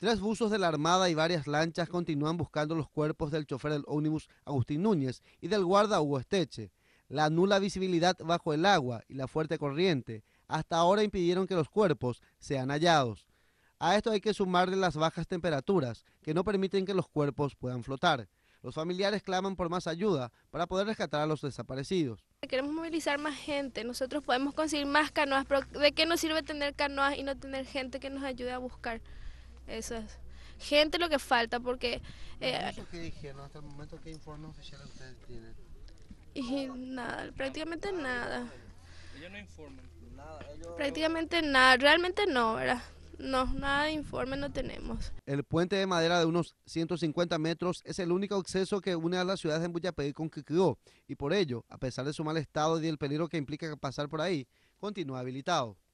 Tres buzos de la Armada y varias lanchas continúan buscando los cuerpos del chofer del ómnibus Agustín Núñez y del guarda Hugo Esteche. La nula visibilidad bajo el agua y la fuerte corriente hasta ahora impidieron que los cuerpos sean hallados. A esto hay que sumarle las bajas temperaturas que no permiten que los cuerpos puedan flotar. Los familiares claman por más ayuda para poder rescatar a los desaparecidos. Queremos movilizar más gente, nosotros podemos conseguir más canoas, pero ¿de qué nos sirve tener canoas y no tener gente que nos ayude a buscar? Eso es. Gente lo que falta porque... Eh, dijeron hasta el momento? ¿Qué oficiales ustedes tienen? Y nada, prácticamente nada. Ellos no informan. Nada, ellos... Prácticamente nada, realmente no, ¿verdad? No, nada de informe no tenemos. El puente de madera de unos 150 metros es el único acceso que une a las ciudades de Bullapedí con quedó. y por ello, a pesar de su mal estado y el peligro que implica pasar por ahí, continúa habilitado.